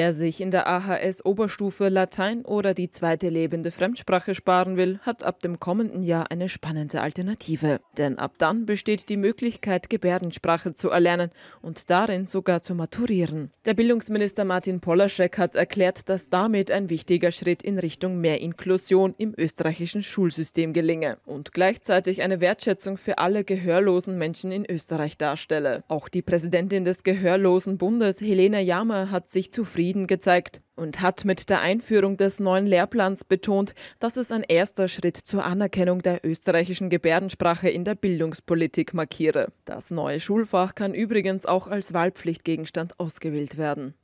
Wer sich in der AHS-Oberstufe Latein oder die zweite lebende Fremdsprache sparen will, hat ab dem kommenden Jahr eine spannende Alternative. Denn ab dann besteht die Möglichkeit, Gebärdensprache zu erlernen und darin sogar zu maturieren. Der Bildungsminister Martin Polaschek hat erklärt, dass damit ein wichtiger Schritt in Richtung mehr Inklusion im österreichischen Schulsystem gelinge und gleichzeitig eine Wertschätzung für alle gehörlosen Menschen in Österreich darstelle. Auch die Präsidentin des Gehörlosen Bundes, Helena Jammer, hat sich zufrieden Frieden gezeigt und hat mit der Einführung des neuen Lehrplans betont, dass es ein erster Schritt zur Anerkennung der österreichischen Gebärdensprache in der Bildungspolitik markiere. Das neue Schulfach kann übrigens auch als Wahlpflichtgegenstand ausgewählt werden.